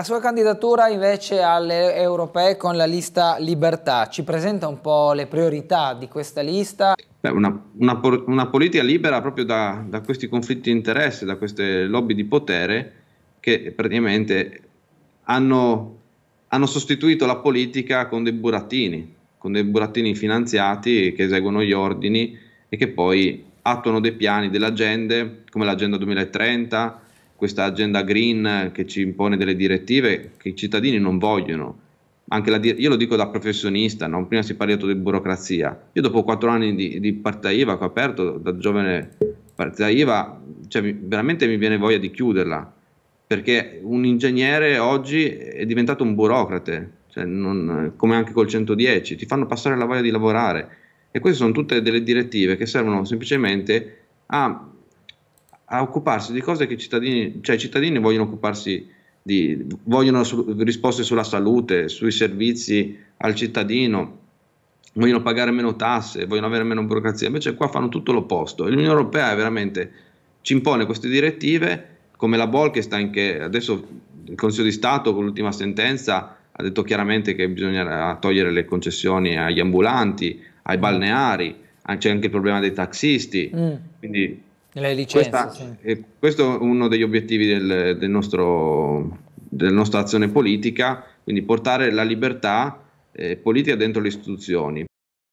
La sua candidatura invece alle europee con la lista Libertà ci presenta un po' le priorità di questa lista? Beh, una, una, una, politica libera proprio da, da, questi conflitti di interesse, da queste lobby di potere che praticamente hanno, hanno, sostituito la politica con dei burattini, con dei burattini finanziati che eseguono gli ordini e che poi attuano dei piani, delle agende come l'agenda 2030 questa agenda green che ci impone delle direttive che i cittadini non vogliono. La, io lo dico da professionista, no? prima si è parlato di burocrazia. Io dopo quattro anni di, di partita IVA che ho aperto da giovane partita IVA, cioè, veramente mi viene voglia di chiuderla, perché un ingegnere oggi è diventato un burocrate, cioè non, come anche col 110, ti fanno passare la voglia di lavorare. E queste sono tutte delle direttive che servono semplicemente a a occuparsi di cose che i cittadini, cioè i cittadini vogliono occuparsi di, vogliono su, risposte sulla salute, sui servizi al cittadino, vogliono pagare meno tasse, vogliono avere meno burocrazia, invece qua fanno tutto l'opposto. L'Unione Europea è veramente ci impone queste direttive come la Bolkestein che adesso il Consiglio di Stato con l'ultima sentenza ha detto chiaramente che bisogna togliere le concessioni agli ambulanti, ai balneari, c'è anche il problema dei taxisti, mm. quindi licenze, Questa, sì. eh, questo è uno degli obiettivi del, del nostro, della nostra azione politica, quindi portare la libertà eh, politica dentro le istituzioni.